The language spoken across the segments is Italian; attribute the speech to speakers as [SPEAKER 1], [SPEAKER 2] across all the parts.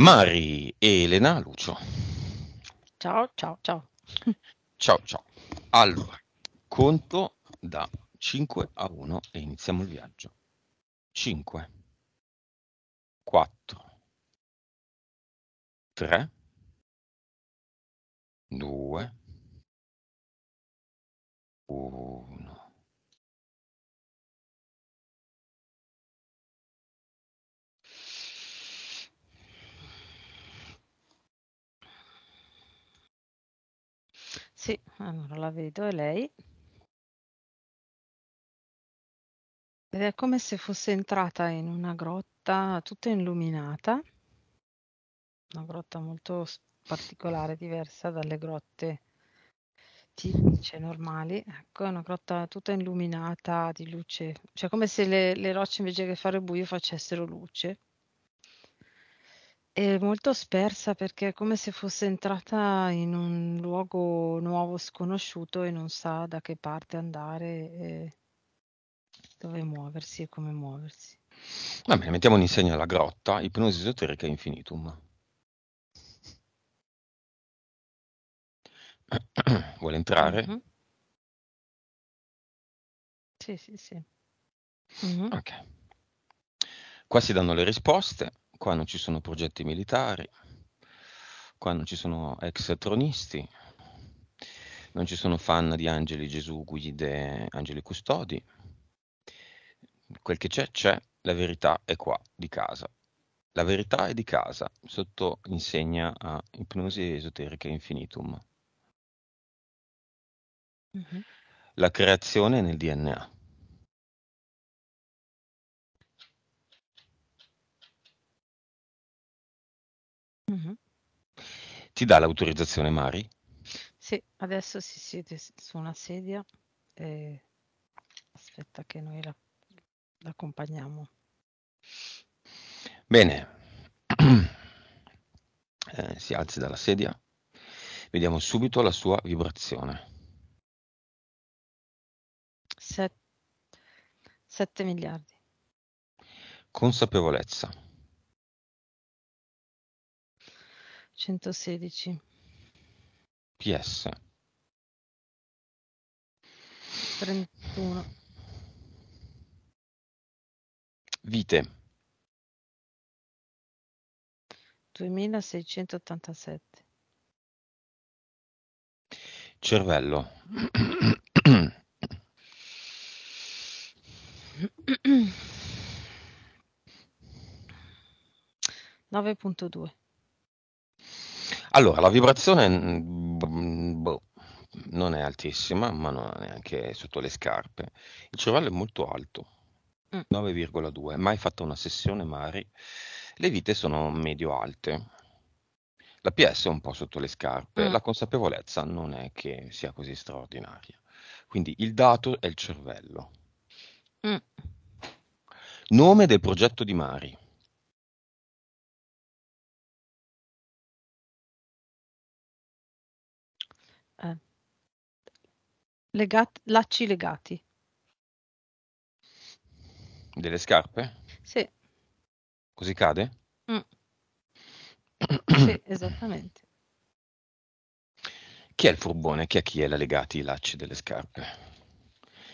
[SPEAKER 1] Mari Elena Lucio. Ciao, ciao, ciao. Ciao, ciao.
[SPEAKER 2] Allora, conto da 5 a 1 e iniziamo il viaggio.
[SPEAKER 1] 5, 4, 3, 2, 1. Sì, allora la vedo, è lei. Ed è come
[SPEAKER 3] se fosse entrata in una grotta tutta illuminata, una grotta molto particolare, diversa dalle grotte tipiche, normali. Ecco, è una grotta tutta illuminata di luce, cioè come se le, le rocce invece che fare buio facessero luce. È molto spersa perché è come se fosse entrata in un luogo nuovo, sconosciuto e non sa da che parte andare e dove muoversi e come muoversi.
[SPEAKER 2] Va bene, mettiamo un insegna alla grotta, ipnosi esoterica infinitum.
[SPEAKER 1] Vuole entrare? Mhm. Sì, sì, sì. Mh-mh. Ok.
[SPEAKER 2] Qua si danno le risposte. Qua non ci sono progetti militari, qua non ci sono ex tronisti, non ci sono fan di Angeli Gesù, guide, Angeli Custodi. Quel che c'è, c'è, la verità è qua, di casa. La verità è di casa, sotto insegna a Ipnosi Esoterica Infinitum.
[SPEAKER 1] Mm-hmm. La creazione nel DNA.
[SPEAKER 2] Mh-mh. Ti dà l'autorizzazione Mari?
[SPEAKER 3] Sì, adesso si siede su una sedia e aspetta che noi la l'accompagniamo.
[SPEAKER 2] Bene. Ehm, si alzi dalla sedia. Vediamo subito la sua vibrazione.
[SPEAKER 1] 7 miliardi. Consapevolezza.
[SPEAKER 3] 116.
[SPEAKER 1] PS. 31. Vite. 2687. Cervello.
[SPEAKER 3] Nove punto due.
[SPEAKER 2] Allora, la vibrazione, mm, mm, boh, non è altissima, ma non è neanche sotto le scarpe. Il cervello è molto alto, 9,2. Mm. Mai fatta una sessione, Mari. Le vite sono medio alte. La PS è un po' sotto le scarpe, Mh. la consapevolezza non è che sia così straordinaria. Quindi il dato è il cervello.
[SPEAKER 1] Mh. Nome del progetto di Mari. Legat- lacci legati.
[SPEAKER 2] Delle scarpe? Sì. Così cade?
[SPEAKER 3] Mm. sì, esattamente.
[SPEAKER 2] Chi è il furbone? Chi è chi è la legati i lacci delle scarpe?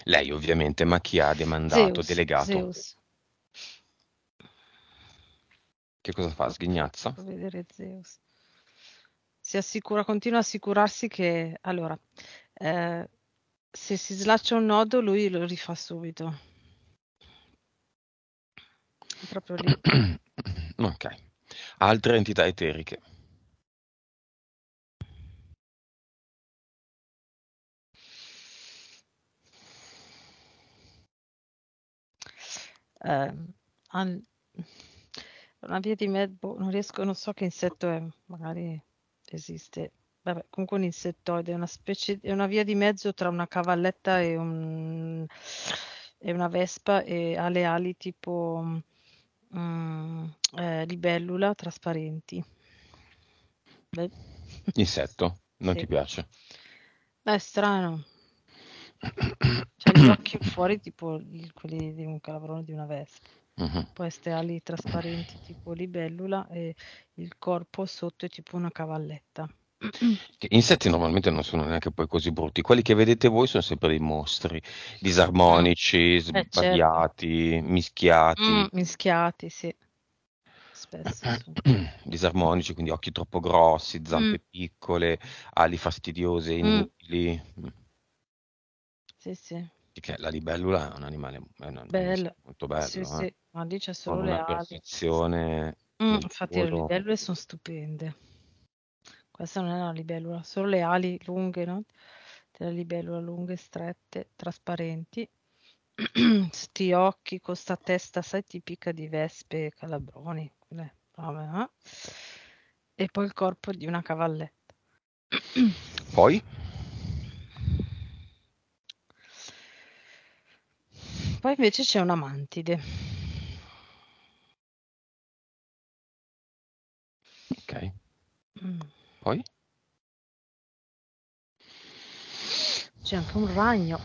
[SPEAKER 2] Lei ovviamente, ma chi ha demandato, Zeus, delegato? Zeus. Che cosa fa? Sghignazza?
[SPEAKER 3] Vedere Zeus. Si assicura, continua a assicurarsi che... Allora, eh, se si slaccia un nodo lui lo rifà subito.
[SPEAKER 1] proprio lì. ok. Altre entità eteriche.
[SPEAKER 3] Eh, an... Una via di mezzo, boh, non riesco, non so che insetto è, magari esiste. Vabbè, comunque un insettoide, è una specie, è una via di mezzo tra una cavalletta e, un, e una vespa e ha le ali tipo mm, eh, libellula trasparenti. Beh.
[SPEAKER 2] Insetto, non sì. ti piace?
[SPEAKER 3] Beh, è strano. C'ha cioè, gli occhi fuori tipo quelli di un calabrone di una vespa. Uh-huh. Poi queste ali trasparenti tipo libellula e il corpo sotto è tipo una cavalletta. Che
[SPEAKER 2] insetti normalmente non sono neanche poi così brutti, quelli che vedete voi sono sempre dei mostri disarmonici, eh, certo. sbagliati, mischiati. Mm,
[SPEAKER 3] mischiati, sì. Spesso.
[SPEAKER 2] disarmonici, quindi occhi troppo grossi, zampe mm. piccole, ali fastidiose, mm. inutili. Mm. Sì, sì. Perché la libellula è un animale, è un animale molto bello. Sì, eh? sì, ma lì c'è solo le ali. Perfezione. Mm, infatti le libellule
[SPEAKER 3] sono stupende. Questa non è una libellula, solo le ali lunghe, no? Della libellula lunghe, strette, trasparenti. Sti occhi con sta testa, sai, tipica di vespe e calabroni. Eh, vabbè, eh? E poi il corpo di una cavalletta.
[SPEAKER 2] Poi?
[SPEAKER 3] Poi invece c'è una mantide.
[SPEAKER 1] Ok. Mm. Poi? C'è anche un ragno.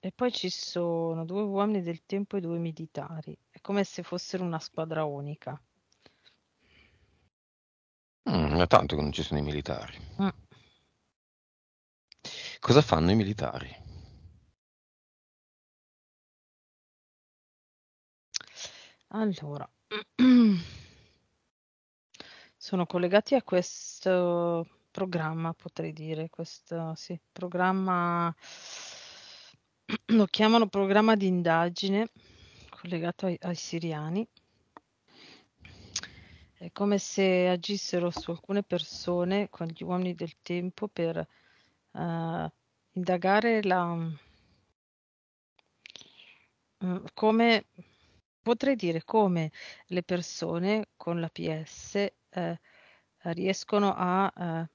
[SPEAKER 1] E
[SPEAKER 3] poi ci sono due uomini del tempo e due militari. È come se fossero una squadra unica.
[SPEAKER 2] Mm, è tanto che non ci sono i militari.
[SPEAKER 3] Mm.
[SPEAKER 1] Cosa fanno i militari? Allora,
[SPEAKER 3] sono collegati a questo programma, potrei dire, questo sì, programma, lo chiamano programma di indagine collegato ai, ai siriani. È come se agissero su alcune persone con gli uomini del tempo per uh, indagare la, uh, come potrei dire come le persone con l'APS eh, riescono a eh,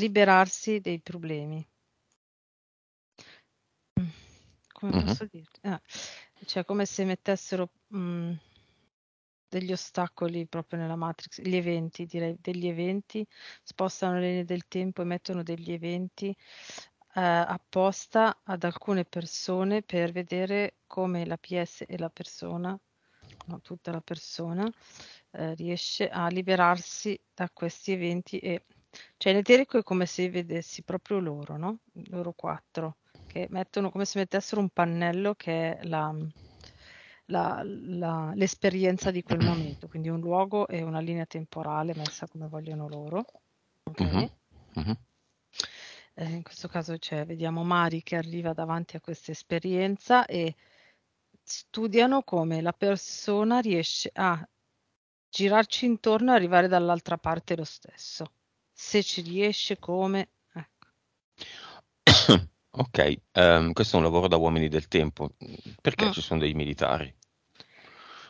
[SPEAKER 3] liberarsi dei problemi.
[SPEAKER 1] Mm, come uh-huh. posso
[SPEAKER 3] dirti? Ah, cioè, come se mettessero mh, mm, degli ostacoli proprio nella matrix, gli eventi, direi, degli eventi, spostano le linee del tempo e mettono degli eventi eh, apposta ad alcune persone per vedere come la PS e la persona, no, tutta la persona, eh, riesce a liberarsi da questi eventi. E, cioè in eterico è come se vedessi proprio loro, no? loro quattro, che mettono come se mettessero un pannello che è la, la, la, l'esperienza di quel momento, quindi un luogo e una linea temporale messa come vogliono loro.
[SPEAKER 1] Ok. Uh-huh. Uh-huh
[SPEAKER 3] eh, in questo caso cioè, vediamo Mari che arriva davanti a questa esperienza e studiano come la persona riesce a girarci intorno e arrivare dall'altra parte lo stesso. Se ci riesce, come. Ecco.
[SPEAKER 2] ok, um, questo è un lavoro da uomini del tempo. Perché mm. ci sono dei militari?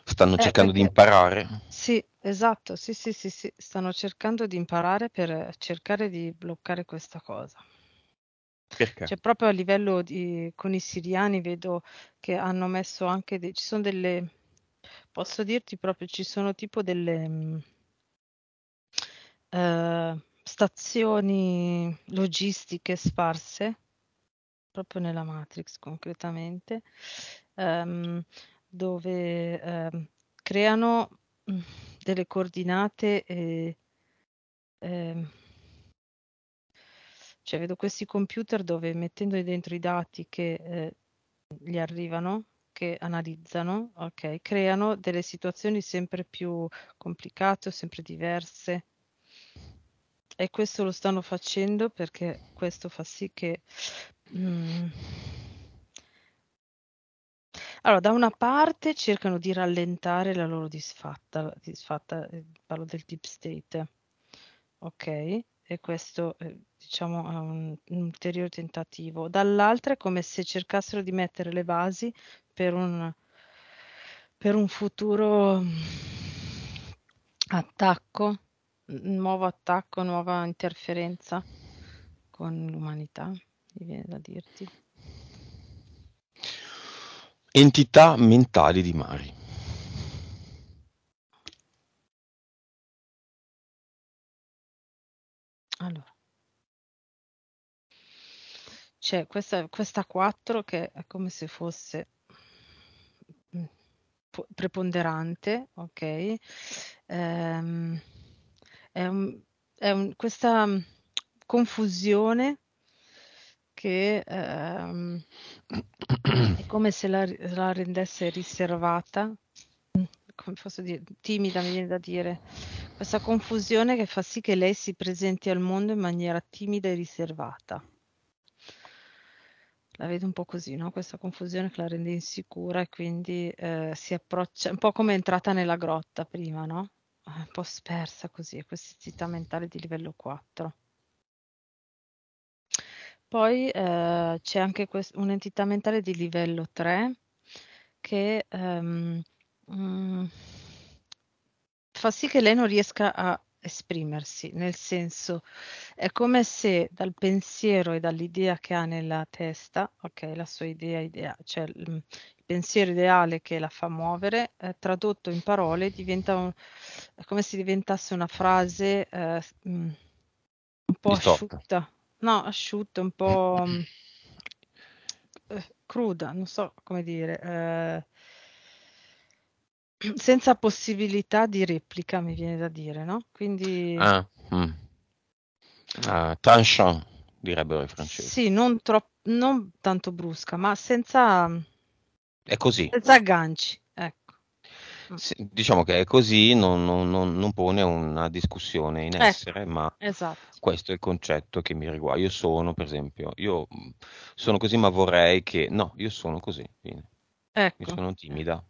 [SPEAKER 2] Stanno eh, cercando perché... di imparare?
[SPEAKER 3] Sì, esatto, sì, sì, sì, sì, stanno cercando di imparare per cercare di bloccare questa cosa. Perché? Cioè, proprio a livello di, con i siriani vedo che hanno messo anche de- ci sono delle posso dirti proprio ci sono tipo delle mh, mm, eh, stazioni logistiche sparse proprio nella Matrix concretamente ehm, dove ehm, creano mh, mm, delle coordinate e, ehm, cioè vedo questi computer dove mettendo dentro i dati che eh, gli arrivano, che analizzano, ok, creano delle situazioni sempre più complicate sempre diverse. E questo lo stanno facendo perché questo fa sì che... Mm, allora, da una parte cercano di rallentare la loro disfatta, disfatta eh, parlo del deep state, ok? E questo eh, diciamo a un, un ulteriore tentativo, dall'altra è come se cercassero di mettere le basi per un, per un futuro mm, attacco, nuovo attacco, nuova interferenza con l'umanità, mi viene da dirti.
[SPEAKER 1] Entità mentali di Mari. Cioè questa questa 4 che è come
[SPEAKER 3] se fosse mm, preponderante, ok? ehm, è un è un questa mm, confusione che, ehm, è come se la, la rendesse riservata, mm, come posso dire, timida mi viene da dire, questa confusione che fa sì che lei si presenti al mondo in maniera timida e riservata la vedo un po' così, no? questa confusione che la rende insicura e quindi eh, si approccia un po' come è entrata nella grotta prima, no? Ah, un po' spersa così, quest'entità mentale di livello 4. Poi eh, c'è anche quest- un'entità mentale di livello 3 che ehm, mh, mm, fa sì che lei non riesca a esprimersi, nel senso è come se dal pensiero e dall'idea che ha nella testa, ok, la sua idea, idea cioè il, mm, pensiero ideale che la fa muovere, eh, tradotto in parole, diventa un, è come se diventasse una frase eh, mm, un po' asciutta, no, asciutta, un po' mm, eh, cruda, non so come dire eh, senza possibilità di replica, mi viene da dire, no? Quindi... Ah,
[SPEAKER 1] mm. ah,
[SPEAKER 2] tension, direbbero i francesi.
[SPEAKER 3] Sì, non, tro- non tanto brusca, ma senza... È così. Senza agganci, ecco.
[SPEAKER 2] Mm. Se, diciamo che è così, non, non, non, pone una discussione in ecco, essere, ma esatto. questo è il concetto che mi riguarda. Io sono, per esempio, io mm, sono così, ma vorrei che... No, io sono così. Fine. Ecco. Io sono timida,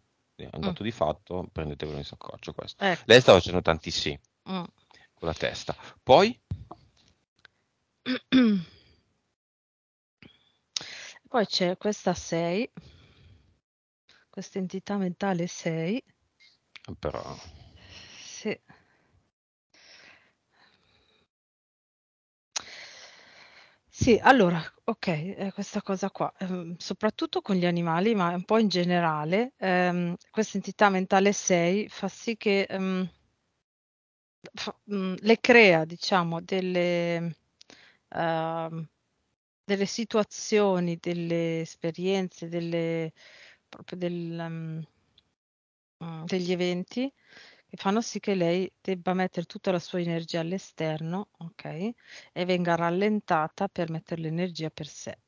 [SPEAKER 2] è un mm. dato mm. di fatto, prendetevelo in soccorcio questo. Ecco. Lei stava facendo tanti sì mm. con la testa. Poi?
[SPEAKER 3] Poi c'è questa 6, questa entità mentale 6. Però Sì, allora, ok, eh, questa cosa qua, ehm, soprattutto con gli animali, ma un po' in generale, ehm, questa entità mentale 6 fa sì che, ehm fa mhmm, le crea diciamo delle uhm, delle situazioni, delle esperienze, delle proprio del mhmm, degli eventi e fanno sì che lei debba mettere tutta la sua energia all'esterno, ok? E venga rallentata per mettere l'energia per sé.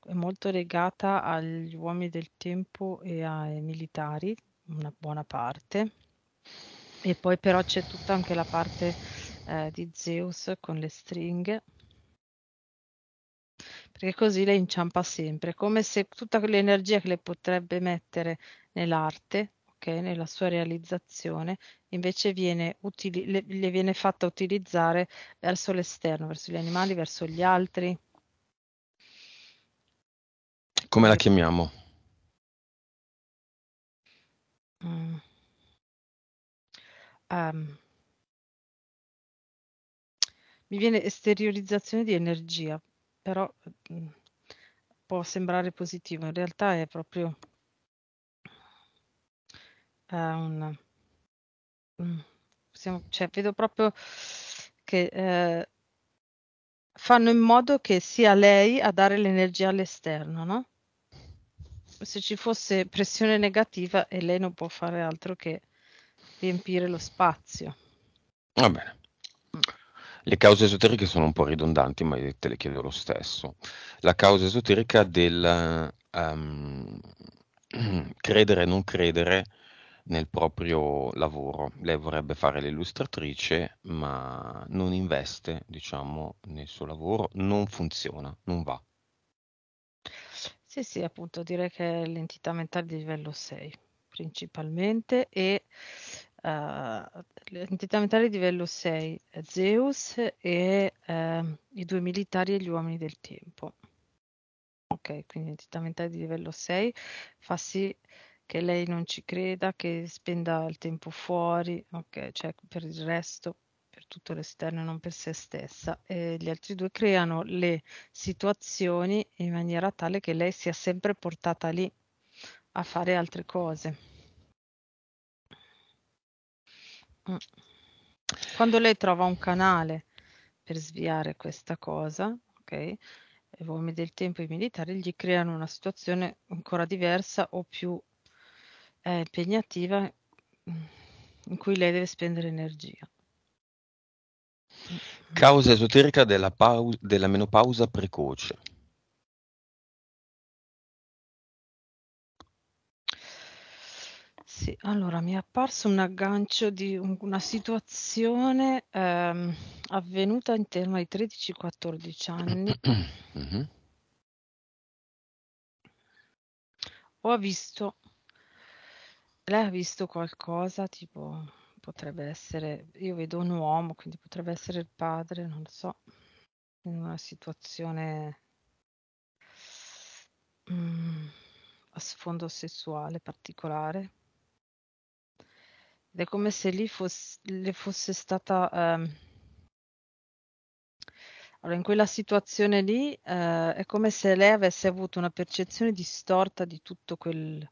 [SPEAKER 3] È molto legata agli uomini del tempo e ai militari, una buona parte. E poi però c'è tutta anche la parte eh, di Zeus con le stringhe perché così lei inciampa sempre, come se tutta l'energia che le potrebbe mettere nell'arte che nella sua realizzazione invece viene utili- le, le viene fatta utilizzare verso l'esterno, verso gli animali, verso gli altri.
[SPEAKER 1] Come la chiamiamo? Mm. Um. Mi viene
[SPEAKER 3] esteriorizzazione di energia, però mm, può sembrare positivo, in realtà è proprio è un possiamo mm, cioè vedo proprio che, ehm fanno in modo che sia lei a dare l'energia all'esterno, no? Se ci fosse pressione negativa e lei non può fare altro che riempire lo spazio.
[SPEAKER 2] Va bene. Le cause esoteriche sono un po' ridondanti, ma te le chiedo lo stesso. La causa esoterica del, ehm, credere e non credere nel proprio lavoro. Lei vorrebbe fare l'illustratrice, ma non investe, diciamo, nel suo lavoro, non funziona, non va.
[SPEAKER 3] Sì, sì, appunto, direi che è l'entità mentale di livello 6 principalmente e uh, l'entità mentale di livello 6 eh, Zeus e uh, i due militari e gli uomini del tempo. Ok, quindi l'entità mentale di livello 6 fa sì che lei non ci creda, che spenda il tempo fuori, ok, cioè per il resto, per tutto l'esterno e non per se stessa. E gli altri due creano le situazioni in maniera tale che lei sia sempre portata lì a fare altre cose. Mm. Quando lei trova un canale per sviare questa cosa, ok? uomini del tempo i militari gli creano una situazione ancora diversa o più è impegnativa, in cui lei deve spendere energia.
[SPEAKER 2] Causa esoterica della pau della menopausa precoce.
[SPEAKER 3] Sì, allora mi è apparso un aggancio di un una situazione, ehm, avvenuta intorno ai 13, 14 anni. Mh-mh. Ho visto lei ha visto qualcosa, tipo potrebbe essere io vedo un uomo, quindi potrebbe essere il padre, non lo so, in una situazione mm, a sfondo sessuale particolare. Ed è come se lì fosse, le fosse stata... ehm, allora, in quella situazione lì eh, è come se lei avesse avuto una percezione distorta di tutto quel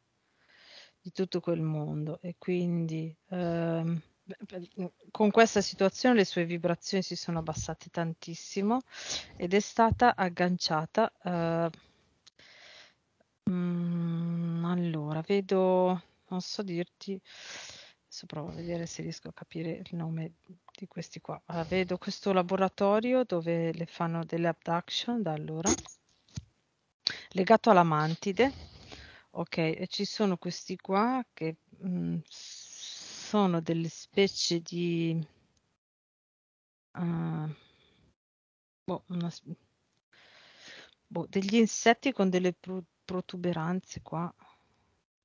[SPEAKER 3] di tutto quel mondo e quindi ehm, mhmm, con questa situazione le sue vibrazioni si sono abbassate tantissimo ed è stata agganciata. Eh, allora, vedo, non so dirti, adesso provo a vedere se riesco a capire il nome di questi qua. Allora, vedo questo laboratorio dove le fanno delle abduction da allora, legato alla mantide Ok, e ci sono questi qua che, mhmm, sono delle specie di uhm, boh, una boh, degli insetti con delle pro protuberanze qua.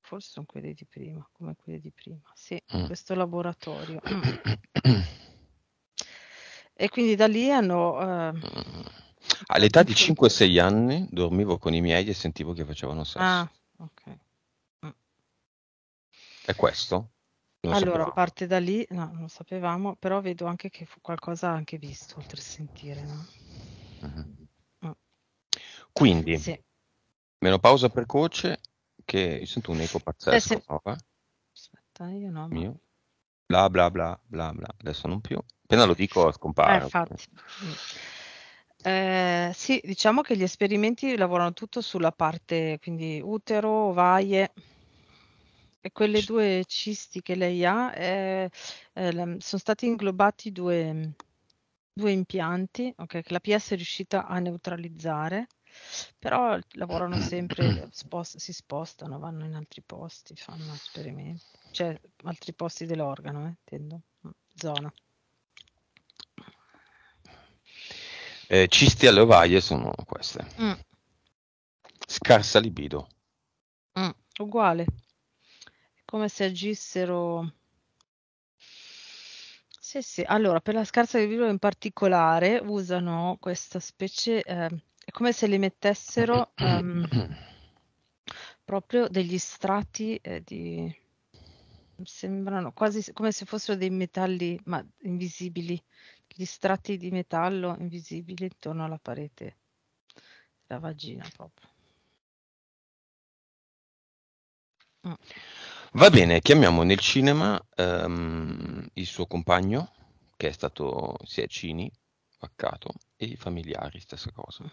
[SPEAKER 3] Forse sono quelle di prima, come quelle di prima. Sì, Mh. Mm. questo laboratorio. E quindi da lì hanno, uhm, eh, mm. Mh.
[SPEAKER 2] All'età di 5 6 anni dormivo con i miei e sentivo che facevano sesso. Ah.
[SPEAKER 3] Ok. Mm.
[SPEAKER 2] È questo?
[SPEAKER 3] Non allora, sapevamo. parte da lì, no, non sapevamo, però vedo anche che fu qualcosa anche visto, oltre a sentire, no? Mm-hmm. Mm.
[SPEAKER 2] Quindi, sì. menopausa precoce, che io sento un eco eh, pazzesco. Eh, se... no, eh?
[SPEAKER 3] Aspetta, io no. Ma... Mio.
[SPEAKER 2] Bla bla bla bla bla, adesso non più. Appena lo dico scompare. Eh, infatti.
[SPEAKER 3] Mm. Ehm, sì, diciamo che gli esperimenti lavorano tutto sulla parte, quindi utero, ovaie. E quelle due cisti che lei ha, ehm, ehm, sono stati inglobati due, 2 impianti, okay, che la PS è riuscita a neutralizzare, però lavorano sempre, spost si spostano, vanno in altri posti, fanno esperimenti, cioè altri posti dell'organo, eh, intendo, mm, zona.
[SPEAKER 2] Eh, cisti alle ovaie sono queste. Mm. Scarsa libido.
[SPEAKER 3] Mm, uguale. come se agissero... Sì, sì. Allora, per la scarsa libido in particolare usano questa specie... Eh, è come se li mettessero um, proprio degli strati eh, di... Sembrano quasi come se fossero dei metalli ma invisibili gli strati di metallo invisibili intorno alla parete della vagina proprio.
[SPEAKER 2] Mm. Va bene, chiamiamo nel cinema um, il suo compagno che è stato sia Cini, Vaccato, e i
[SPEAKER 1] familiari, stessa cosa.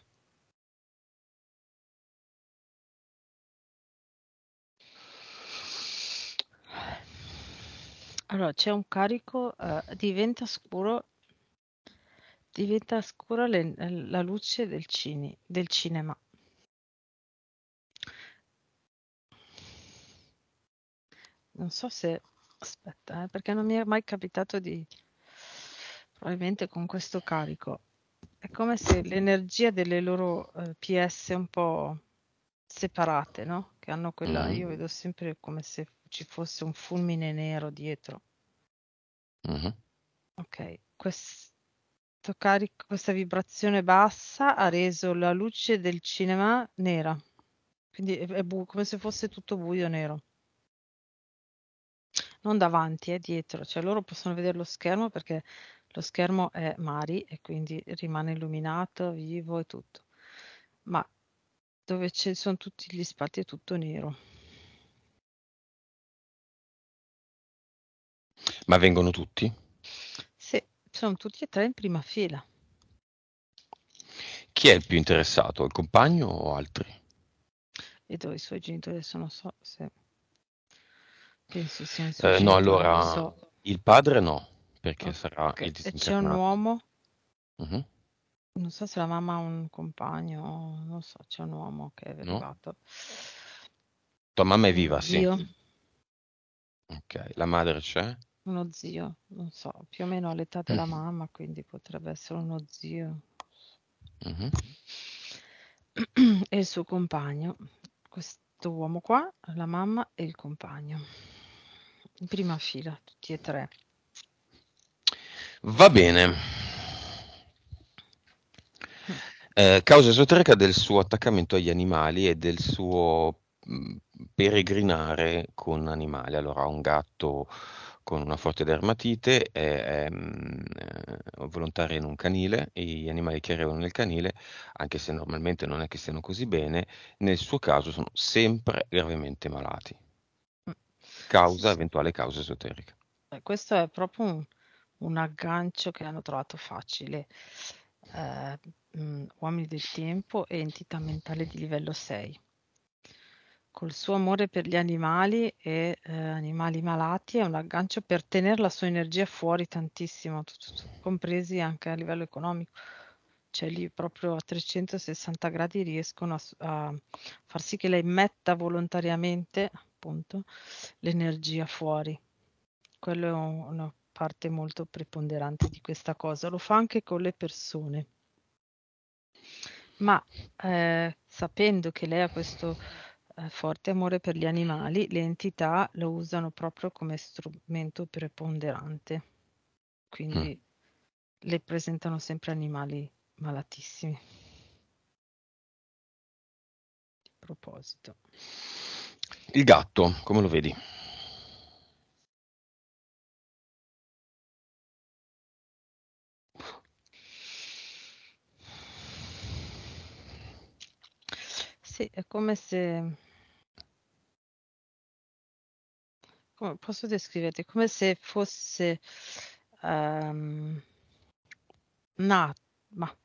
[SPEAKER 1] Allora, c'è
[SPEAKER 3] un carico, uh, diventa scuro Diventa scura le la luce del cini del cinema. Non so se aspetta, eh, perché non mi è mai capitato di probabilmente con questo carico. È come se l'energia delle loro eh, PS un po' separate, no? Che hanno quella mm. io vedo sempre come se ci fosse un fulmine nero dietro. Mm-hmm. Ok, questo Toccare questa vibrazione bassa ha reso la luce del cinema nera. Quindi è, bu- come se fosse tutto buio nero. Non davanti, è eh, dietro, cioè loro possono vedere lo schermo perché lo schermo è Mari e quindi rimane illuminato, vivo e tutto. Ma dove ci sono tutti gli spazi è tutto nero.
[SPEAKER 1] Ma vengono tutti?
[SPEAKER 3] sono tutti e tre in prima fila.
[SPEAKER 2] Chi è il più interessato, il compagno o altri?
[SPEAKER 3] E dove i suoi genitori sono so se penso siano eh, No, allora so.
[SPEAKER 2] il padre no, perché okay. sarà okay. il disincarnato. E c'è un uomo? Uh-huh.
[SPEAKER 3] Non so se la mamma ha un compagno, non so, c'è un uomo che è arrivato. No.
[SPEAKER 2] Tua mamma è viva, sì. Io. Ok, la madre c'è?
[SPEAKER 3] Uno zio, non so, più o meno all'età della mamma, quindi potrebbe essere uno zio. Mh-mh. E il suo compagno, questo uomo qua, la mamma e il compagno. In prima fila, tutti e tre.
[SPEAKER 2] Va bene. Eh, causa esoterica del suo attaccamento agli animali e del suo mh, peregrinare con animali. Allora, ha un gatto con una forte dermatite, è, è, è volontaria in un canile, gli animali che arrivano nel canile, anche se normalmente non è che stiano così bene, nel suo caso sono sempre gravemente malati. Mm. Causa, eventuale causa esoterica.
[SPEAKER 3] Eh, questo è proprio un, un aggancio che hanno trovato facile. Eh, mm, uomini del tempo e entità mentale di livello 6. Col suo amore per gli animali e, ehm, animali malati è un aggancio per tenere la sua energia fuori tantissimo, compresi anche a livello economico. Cioè lì proprio a 360 gradi riescono a a far sì che lei metta volontariamente, appunto, l'energia fuori. Quello è u una parte molto preponderante di questa cosa. Lo fa anche con le persone. Ma, ehm, sapendo che lei ha questo eh, forte amore per gli animali, le entità lo usano proprio come strumento preponderante, mm. quindi mm. le presentano sempre animali
[SPEAKER 1] malatissimi. A proposito. Il gatto, come lo vedi?
[SPEAKER 3] Sì, è come se come posso descriverti? Come se fosse um, ehm, nato, ma non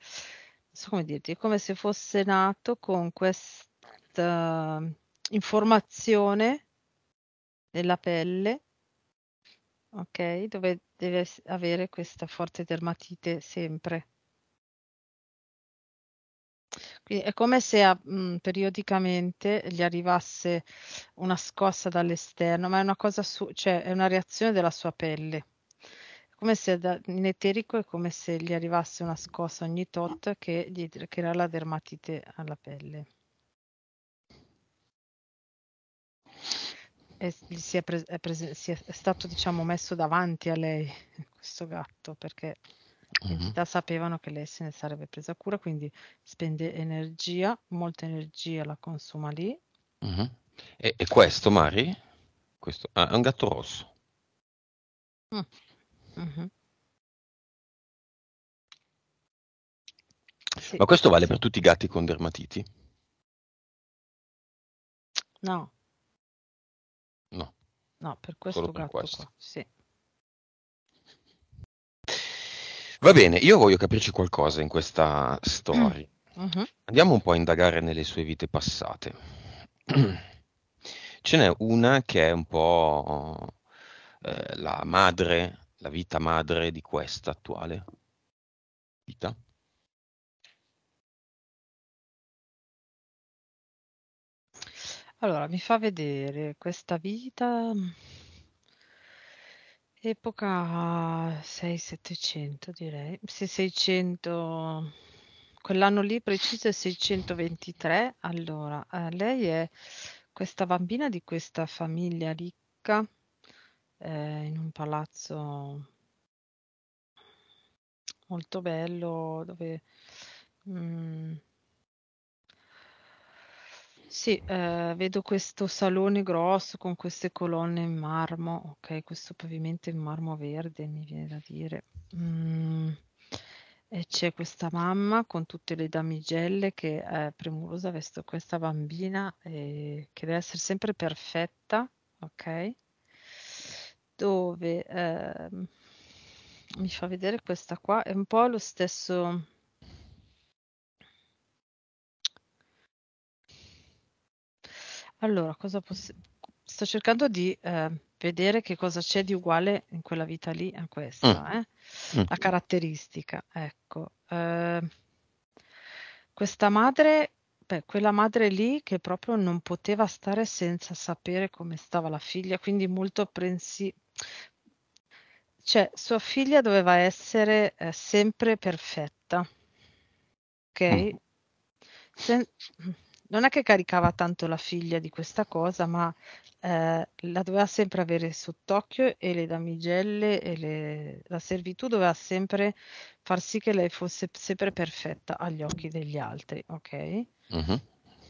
[SPEAKER 3] so come dirti, come se fosse nato con questa ehm, informazione nella pelle, ok? Dove deve avere questa forte dermatite sempre. Quindi è come se a- mh, mhmm, periodicamente gli arrivasse una scossa dall'esterno, ma è una cosa su, cioè è una reazione della sua pelle. È come se da- in eterico è come se gli arrivasse una scossa ogni tot che gli creerà la dermatite alla pelle. E gli si è, pre- è, pres- si è stato diciamo messo davanti a lei questo gatto perché le Mh-mh. entità sapevano che lei se ne sarebbe presa cura, quindi spende energia, molta energia la consuma lì.
[SPEAKER 1] Mh-mh. E e questo Mari? Questo ah, è un gatto rosso. Mh. mh Sì, Ma questo vale sì. per tutti i gatti con dermatiti? No. No. No, per Solo questo per gatto questo. qua, sì.
[SPEAKER 2] Va bene, io voglio capirci qualcosa in questa storia. Mm. Mm-hmm. Andiamo un po' a indagare nelle sue vite passate. Ce n'è una che è un po' eh, la madre,
[SPEAKER 1] la vita madre di questa attuale vita. Allora,
[SPEAKER 3] mi fa vedere questa vita. Epoca 6-700 direi, 600, quell'anno lì preciso è 623, allora eh, lei è questa bambina di questa famiglia ricca eh, in un palazzo molto bello dove... Mm, sì, ehm, vedo questo salone grosso con queste colonne in marmo, ok, questo pavimento in marmo verde mi viene da dire.
[SPEAKER 1] Mhmm,
[SPEAKER 3] e c'è questa mamma con tutte le damigelle che è eh, premurosa verso questa bambina, ehm, che deve essere sempre perfetta, ok? dove, ehm, mi fa vedere questa qua, è un po' lo stesso Allora, cosa posso... sto cercando di, ehm, vedere che cosa c'è di uguale in quella vita lì a questa, mm. eh. Mh. Mm. La caratteristica, ecco. Ehm, questa madre, beh, quella madre lì che proprio non poteva stare senza sapere come stava la figlia, quindi molto apprensi cioè, sua figlia doveva essere, ehm, sempre perfetta, okay? Mm. Sen non è che caricava tanto la figlia di questa cosa, ma eh, la doveva sempre avere sott'occhio e le damigelle e le, la servitù doveva sempre far sì che lei fosse sempre perfetta agli occhi degli altri, ok? Uh-huh.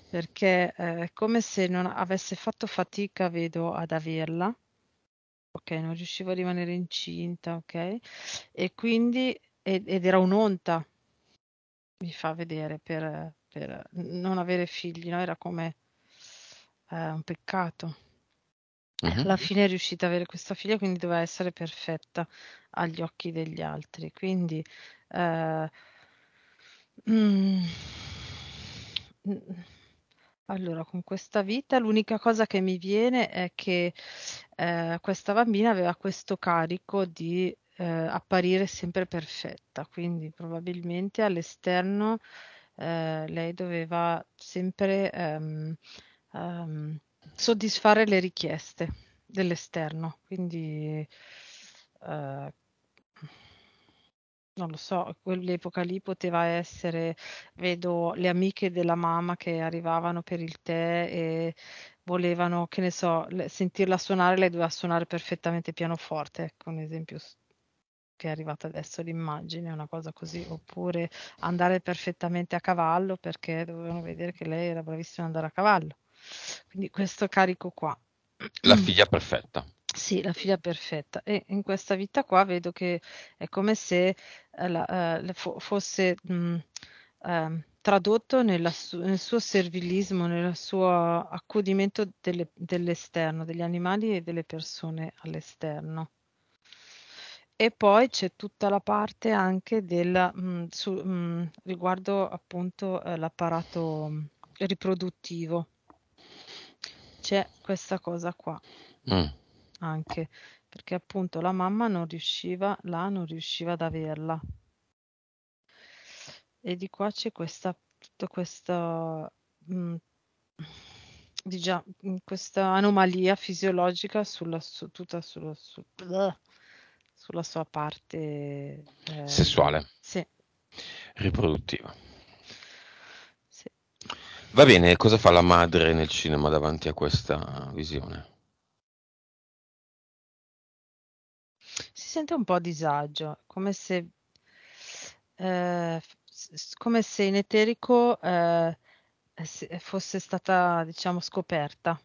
[SPEAKER 3] Perché eh, è come se non avesse fatto fatica, vedo, ad averla. Ok, non riuscivo a rimanere incinta, ok? E quindi, ed, ed era un'onta, mi fa vedere, per, per non avere figli, no? era come eh, un peccato. Uh-huh. Alla fine è riuscita ad avere questa figlia, quindi doveva essere perfetta agli occhi degli altri. Quindi eh, mm, allora, con questa vita l'unica cosa che mi viene è che eh, questa bambina aveva questo carico di eh, apparire sempre perfetta, quindi probabilmente all'esterno eh, lei doveva sempre um, um, soddisfare le richieste dell'esterno, quindi uh, non lo so, quell'epoca lì poteva essere, vedo le amiche della mamma che arrivavano per il tè e volevano, che ne so, sentirla suonare, lei doveva suonare perfettamente pianoforte, ecco un esempio che è arrivata adesso l'immagine, una cosa così, oppure andare perfettamente a cavallo perché dovevano vedere che lei era bravissima ad andare a cavallo. Quindi questo carico qua. La figlia perfetta. Sì, la figlia perfetta. E in questa vita qua vedo che è come se eh, la, eh, fosse mh, mm, eh, tradotto su- nel suo servilismo, nel suo accudimento delle, dell'esterno, degli animali e delle persone all'esterno. E poi c'è tutta la parte anche del mhmm, su mhmm, riguardo appunto, ehm, l'apparato, mhmm, riproduttivo. C'è questa cosa qua Mh. Mm. anche, perché appunto la mamma non riusciva là non riusciva ad averla. E di qua c'è questa tutto questa, mhmm, digia mm, questa anomalia fisiologica sulla su tutta sulla su sulla sua parte eh, sessuale. Sì.
[SPEAKER 2] Riproduttiva. Sì. Va bene, cosa fa la madre nel cinema davanti a
[SPEAKER 1] questa visione?
[SPEAKER 3] Si sente un po' a disagio, come se, eh, come se in eterico eh, fosse stata, diciamo, scoperta.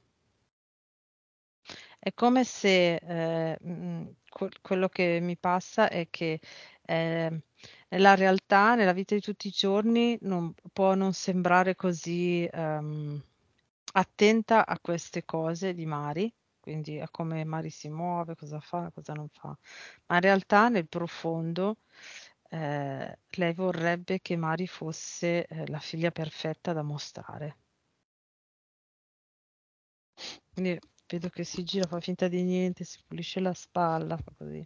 [SPEAKER 3] È come se eh, mm, quello che mi passa è che eh, la realtà nella vita di tutti i giorni non, può non sembrare così um, attenta a queste cose di Mari, quindi a come Mari si muove, cosa fa, cosa non fa, ma in realtà nel profondo eh, lei vorrebbe che Mari fosse eh, la figlia perfetta da mostrare. Quindi vedo che si gira, fa finta di niente, si pulisce la spalla, fa così.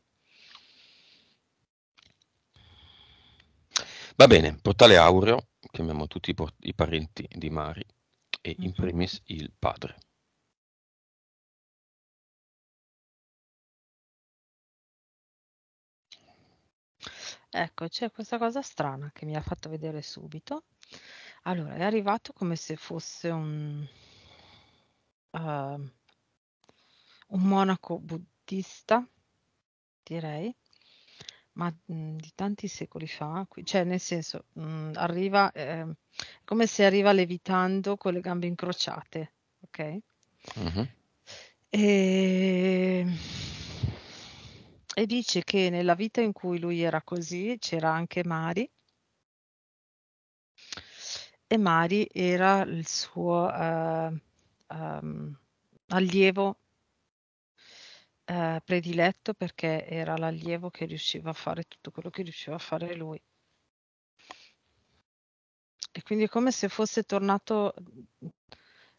[SPEAKER 2] Va bene, portale aureo,
[SPEAKER 1] chiamiamo tutti i, port- i parenti di Mari e in mm primis il padre. Ecco, c'è questa cosa strana che mi ha fatto vedere subito.
[SPEAKER 3] Allora, è arrivato come se fosse un... Uh, un monaco buddista, direi, ma mh, mhmm, di tanti secoli fa, qui, cioè nel senso mh, mhmm, arriva eh, come se arriva levitando con le gambe incrociate, ok? Uh-huh. E... Ehm, e dice che nella vita in cui lui era così c'era anche Mari e Mari era il suo uh, um, allievo Ehm, prediletto perché era l'allievo che riusciva a fare tutto quello che riusciva a fare lui. E quindi è come se fosse tornato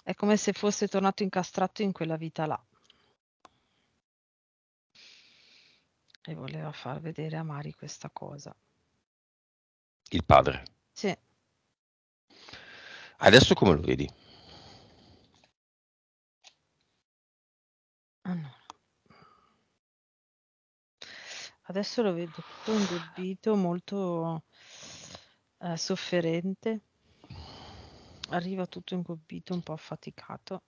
[SPEAKER 3] è come se fosse tornato incastrato in quella vita là. E voleva far vedere a Mari questa cosa. Il padre. Sì.
[SPEAKER 1] Adesso come lo vedi? Ah no.
[SPEAKER 3] Adesso lo vedo tutto indebito, molto eh, sofferente. Arriva tutto ingobbito, un po' affaticato.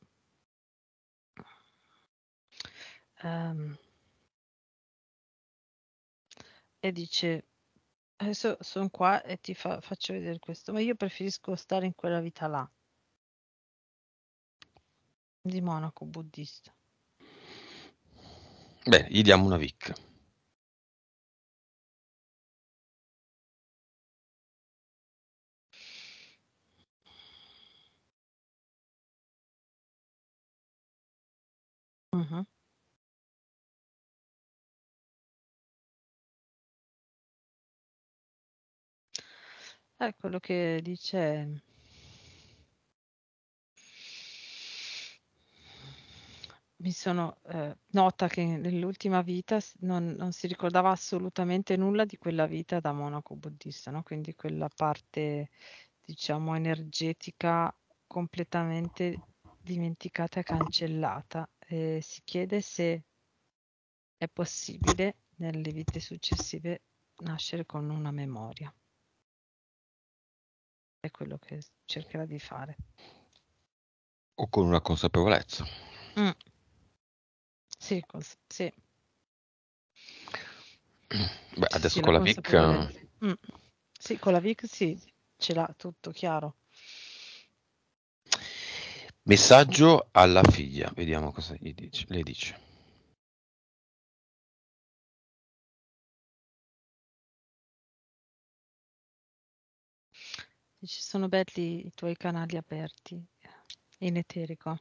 [SPEAKER 3] Um, e dice adesso sono qua e ti fa, faccio vedere questo ma io preferisco stare in quella vita là di
[SPEAKER 1] monaco buddista beh gli diamo una vic Mh-mh. Eh, quello che
[SPEAKER 3] dice Mi sono ehm, nota che nell'ultima vita non non si ricordava assolutamente nulla di quella vita da monaco buddista, no, quindi quella parte, diciamo, energetica completamente dimenticata e cancellata eh, si chiede se è possibile nelle vite successive nascere con una memoria. È quello che cercherà di fare.
[SPEAKER 1] O con una consapevolezza.
[SPEAKER 3] Mm. Sì, cons- sì.
[SPEAKER 1] Beh, adesso sì, con la, la VIC... Eh,
[SPEAKER 3] mm. Sì, con la VIC sì, ce l'ha tutto chiaro.
[SPEAKER 2] Messaggio alla figlia,
[SPEAKER 1] vediamo cosa gli dice, le dice. Ci sono belli i tuoi canali aperti in eterico.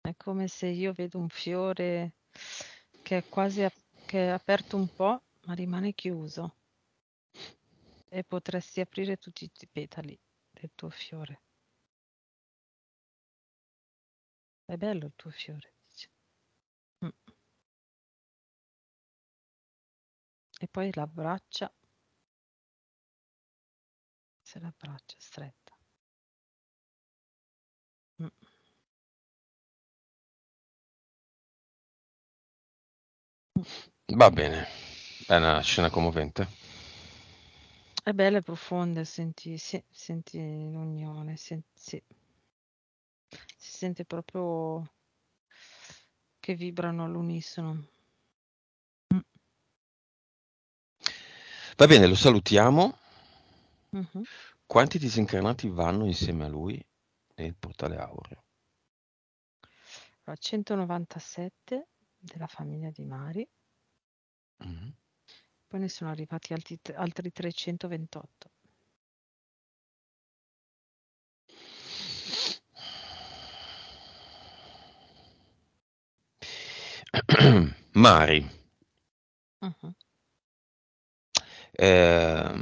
[SPEAKER 3] È come se io vedo un fiore che è quasi a, che è aperto un po', ma rimane chiuso. E potresti aprire tutti i
[SPEAKER 1] petali del tuo fiore. È bello il tuo fiore, dice. Mm. E poi l'abbraccia, se l'abbraccia stretta. Mm. Va bene, è una scena commovente.
[SPEAKER 3] È bella e profonda, senti, sì, senti l'unione, senti, sì si sente proprio che vibrano all'unisono. Mm.
[SPEAKER 2] Va bene, lo salutiamo. Uh-huh. Quanti disincarnati vanno insieme a lui nel portale aureo?
[SPEAKER 3] 197 della famiglia di Mari. Uh-huh. Poi ne sono arrivati altri, altri 328.
[SPEAKER 1] Mari. Uh-huh.
[SPEAKER 2] Eh,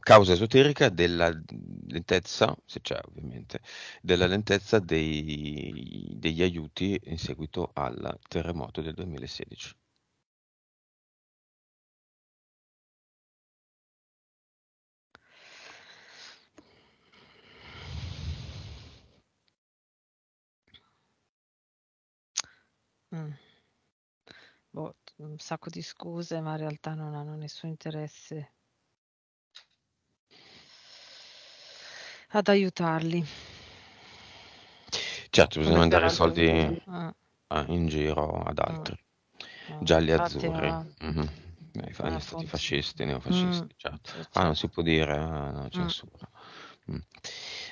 [SPEAKER 2] causa esoterica della lentezza, se c'è ovviamente, della lentezza dei, degli
[SPEAKER 1] aiuti in seguito al terremoto del 2016.
[SPEAKER 3] Mm boh, un sacco di scuse, ma in realtà non hanno nessun interesse ad aiutarli.
[SPEAKER 2] Certo, bisogna Come mandare soldi ah. in giro ad altri, ah. gialli e azzurri. No. Mm-hmm. Eh, stati fascisti, neofascisti, mm. certo. Ah, non si può dire, ah, no, censura.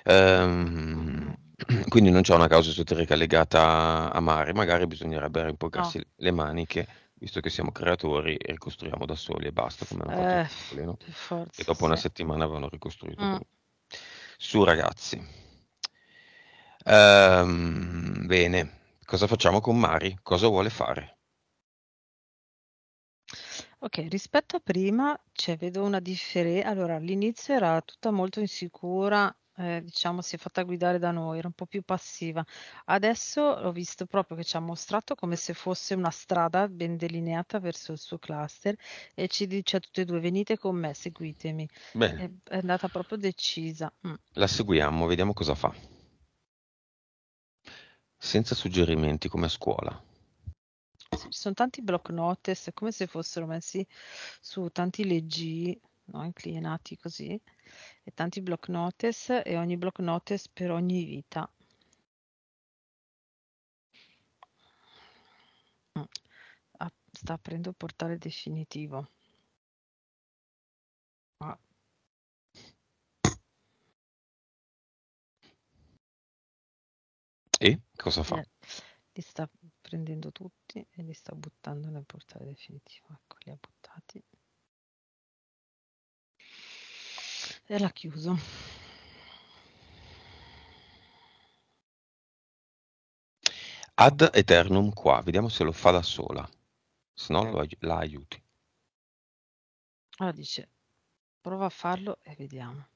[SPEAKER 2] Eh. Mm. Um, Quindi non c'è una causa esoterica legata a mare, magari bisognerebbe rimpolcarsi no. le maniche, visto che siamo creatori e ricostruiamo da soli e basta, come hanno fatto eh, soli, no? forza, e dopo sì. una settimana avevano ricostruito. Mm. Su ragazzi. Um, bene, cosa facciamo con Mari? Cosa vuole fare?
[SPEAKER 3] Ok, rispetto a prima, cioè, vedo una differenza. Allora, all'inizio era tutta molto insicura ehm, diciamo si è fatta guidare da noi, era un po' più passiva. Adesso l'ho visto proprio che ci ha mostrato come se fosse una strada ben delineata verso il suo cluster e ci dice a tutte e due venite con me, seguitemi. Bene. È, è andata proprio decisa. Mm.
[SPEAKER 2] La seguiamo, vediamo cosa fa. Senza suggerimenti
[SPEAKER 3] come a scuola ci sono tanti block notes, come se fossero messi su tanti leggi no, inclinati così, e tanti block notice e ogni block notice per ogni vita. Mm. Ah, sta aprendo il portale definitivo.
[SPEAKER 1] Ah. E cosa fa? Eh,
[SPEAKER 3] li sta prendendo tutti e li sta buttando nel portale definitivo. Ecco, li ha
[SPEAKER 1] buttati. e l'ha chiuso.
[SPEAKER 2] Ad eternum qua, vediamo se lo fa da sola, se no okay. la aiuti.
[SPEAKER 3] Allora dice, prova a farlo e vediamo.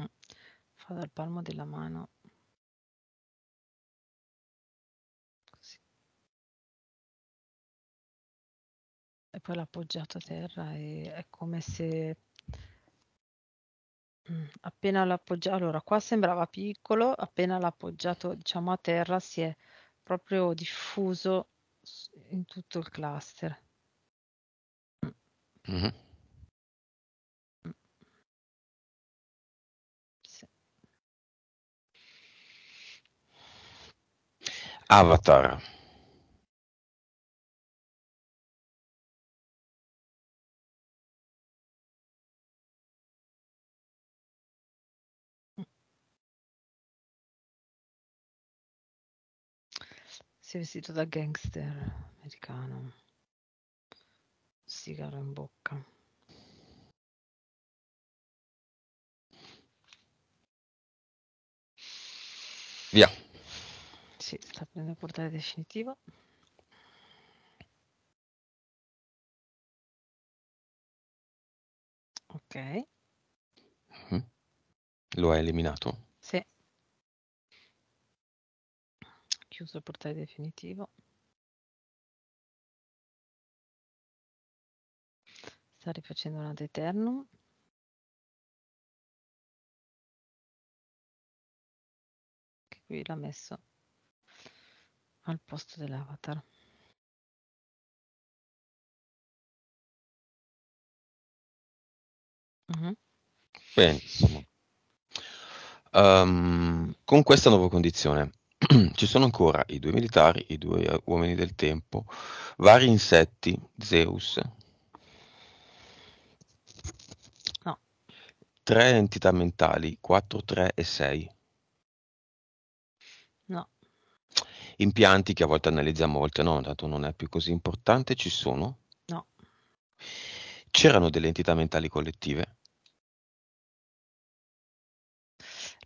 [SPEAKER 1] Mm. Fa dal palmo della mano e poi l'ha appoggiato a terra e è come se
[SPEAKER 3] mm, appena l'ha appoggiato, allora qua sembrava piccolo, appena l'ha appoggiato diciamo a terra si è proprio diffuso in tutto il cluster. Mm-hmm.
[SPEAKER 1] Avatar. Si è vestito da gangster americano. Sigaro in bocca. Via. Sì, sta prendendo il portale definitivo. Ok. Mm-hmm. Lo ha eliminato? chiuso il portale definitivo. Sta rifacendo un ad eternum. Che qui l'ha messo al posto dell'avatar. Mhm. Benissimo. Um, ehm, con questa nuova condizione,
[SPEAKER 2] Ci sono ancora i due militari, i due eh, uomini del tempo, vari insetti, Zeus. No. Tre entità mentali, 4, 3 e 6. No. Impianti che a volte analizziamo, a volte no, dato non è più così importante, ci sono? No. C'erano delle entità mentali collettive?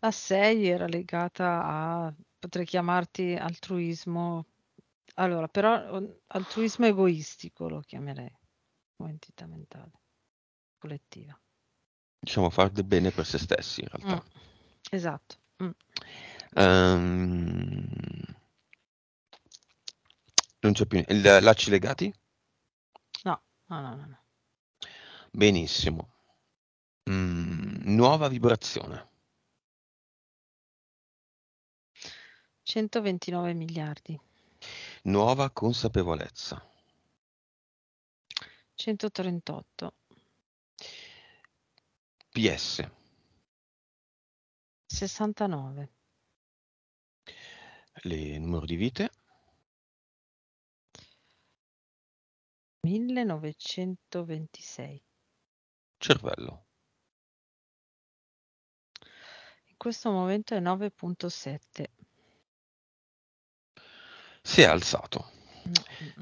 [SPEAKER 3] La 6 era legata a potrei chiamarti altruismo. Allora, però altruismo egoistico lo chiamerei come entità mentale collettiva.
[SPEAKER 2] Diciamo far del bene per se stessi in realtà.
[SPEAKER 3] Mm. Esatto. Mm.
[SPEAKER 2] Um, non c'è più il, lacci legati?
[SPEAKER 3] No, no, no, no. no.
[SPEAKER 1] Benissimo. Mm, nuova vibrazione.
[SPEAKER 3] 129 miliardi.
[SPEAKER 2] Nuova consapevolezza.
[SPEAKER 3] 138.
[SPEAKER 1] PS.
[SPEAKER 3] 69.
[SPEAKER 1] Le numero di vite.
[SPEAKER 3] 1926.
[SPEAKER 1] Cervello.
[SPEAKER 3] In questo momento è 9.7
[SPEAKER 1] si è alzato.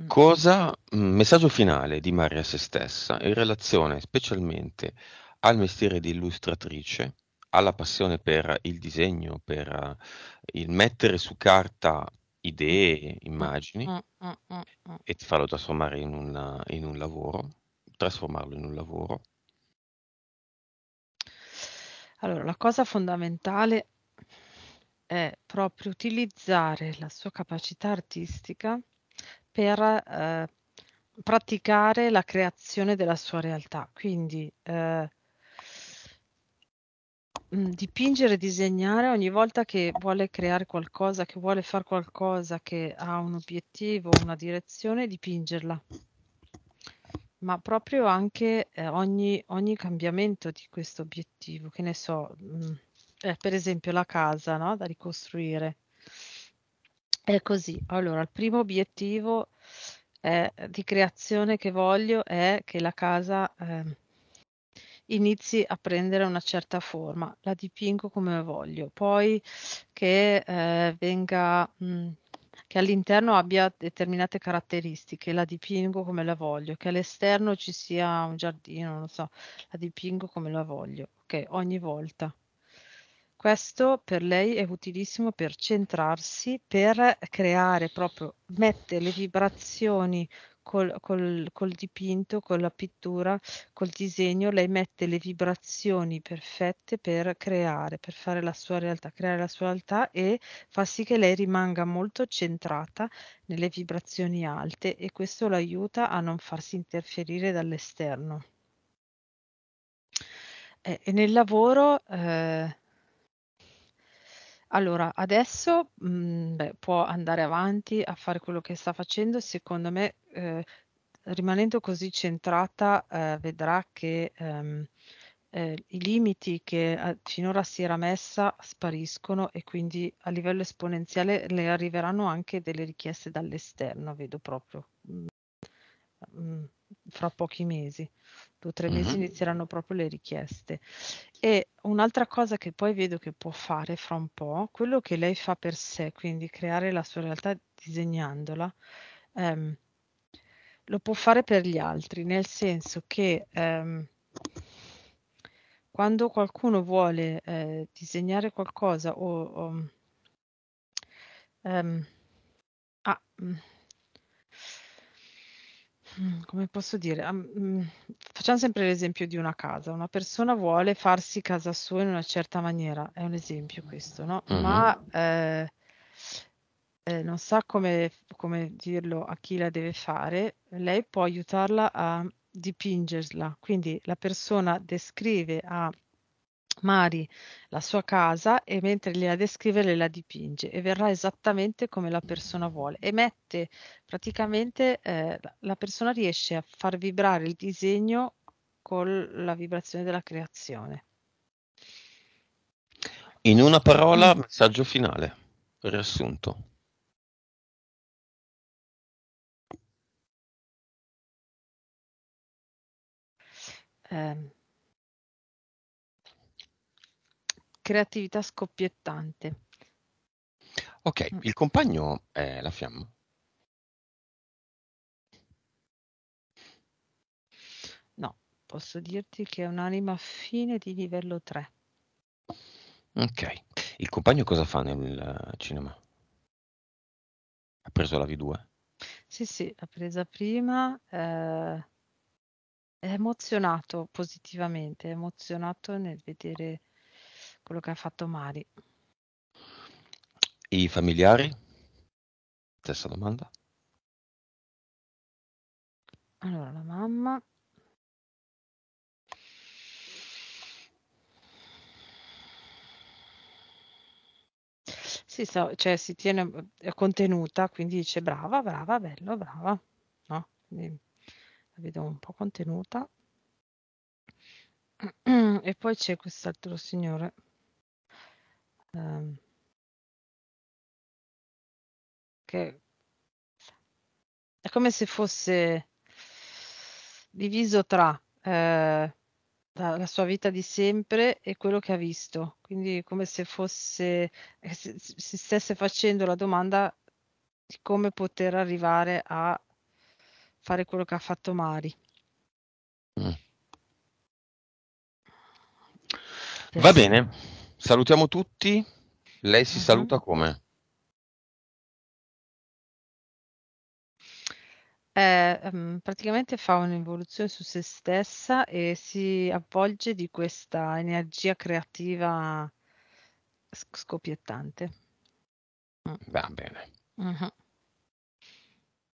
[SPEAKER 1] Cosa mm, messaggio
[SPEAKER 2] finale di Maria a se stessa in relazione specialmente al mestiere di illustratrice, alla passione per il disegno, per eh, il mettere su carta idee, immagini e farlo trasformare in, una, in un lavoro, trasformarlo in un lavoro.
[SPEAKER 3] Allora, la cosa fondamentale è proprio utilizzare la sua capacità artistica per, ehm, praticare la creazione della sua realtà. Quindi, ehm dipingere e disegnare ogni volta che vuole creare qualcosa, che vuole fare qualcosa, che ha un obiettivo, una direzione, dipingerla. Ma proprio anche, ehm, ogni ogni cambiamento di questo obiettivo, che ne so, mhmm eh, per esempio la casa, no? Da ricostruire. È così. Allora, il primo obiettivo eh, di creazione che voglio è che la casa eh, inizi a prendere una certa forma, la dipingo come voglio, poi che eh, venga mh, mm, che all'interno abbia determinate caratteristiche, la dipingo come la voglio, che all'esterno ci sia un giardino, non so, la dipingo come la voglio, ok, ogni volta. Questo per lei è utilissimo per centrarsi, per creare proprio, mette le vibrazioni col, col, col dipinto, con la pittura, col disegno, lei mette le vibrazioni perfette per creare, per fare la sua realtà, creare la sua realtà e fa sì che lei rimanga molto centrata nelle vibrazioni alte e questo l'aiuta a non farsi interferire dall'esterno. Eh, e nel lavoro... Eh, allora, adesso, mhmm, beh, può andare avanti a fare quello che sta facendo, secondo me, ehm, rimanendo così centrata, ehm, vedrà che, ehm, ehm, i limiti che, uhm, finora si era messa spariscono e quindi a livello esponenziale le arriveranno anche delle richieste dall'esterno, vedo proprio. Mh. Mm, Mh. Mm fra pochi mesi, due o tre mm-hmm. mesi inizieranno proprio le richieste. E un'altra cosa che poi vedo che può fare fra un po', quello che lei fa per sé, quindi creare la sua realtà disegnandola, ehm, lo può fare per gli altri, nel senso che ehm, quando qualcuno vuole eh, disegnare qualcosa o... o ehm, ah, mm, Mm, come posso dire? Mm, facciamo sempre l'esempio di una casa. Una persona vuole farsi casa sua in una certa maniera, è un esempio questo, no, Mh-mh. ma, ehm ehm, non sa come come dirlo a chi la deve fare, lei può aiutarla a dipingerla. Quindi la persona descrive a Mari la sua casa e mentre la descrive la dipinge e verrà esattamente come la persona vuole e mette praticamente eh, la persona riesce a far vibrare il disegno con la vibrazione della creazione.
[SPEAKER 1] In una parola, mm. messaggio finale, riassunto. Eh,
[SPEAKER 3] creatività scoppiettante.
[SPEAKER 1] Ok, mm. il compagno è la fiamma.
[SPEAKER 3] No, posso dirti che è un'anima fine di livello 3.
[SPEAKER 2] Ok, il compagno cosa fa nel cinema? Ha preso la V2?
[SPEAKER 3] Sì, sì, l'ha presa prima. Eh, è emozionato positivamente, è emozionato nel vedere quello che ha fatto Mari.
[SPEAKER 1] I familiari? Stessa domanda. Allora, la mamma.
[SPEAKER 3] Sì, so, cioè si tiene contenuta, quindi dice brava, brava, bello, brava. No? Quindi la vedo un po' contenuta. E poi c'è quest'altro
[SPEAKER 1] signore. Ehm Che è come se fosse
[SPEAKER 3] diviso tra, ehm, la sua vita di sempre e quello che ha visto. Quindi come se fosse eh, si stesse facendo la domanda di come poter arrivare a fare quello che ha fatto Mari. Mh. Mm.
[SPEAKER 2] Va bene. Salutiamo tutti. Lei si uh-huh. saluta come?
[SPEAKER 3] Eh, ehm, praticamente fa un'evoluzione su se stessa e si avvolge di questa energia creativa scoppiettante. Mm. Va bene.
[SPEAKER 1] Uh-huh.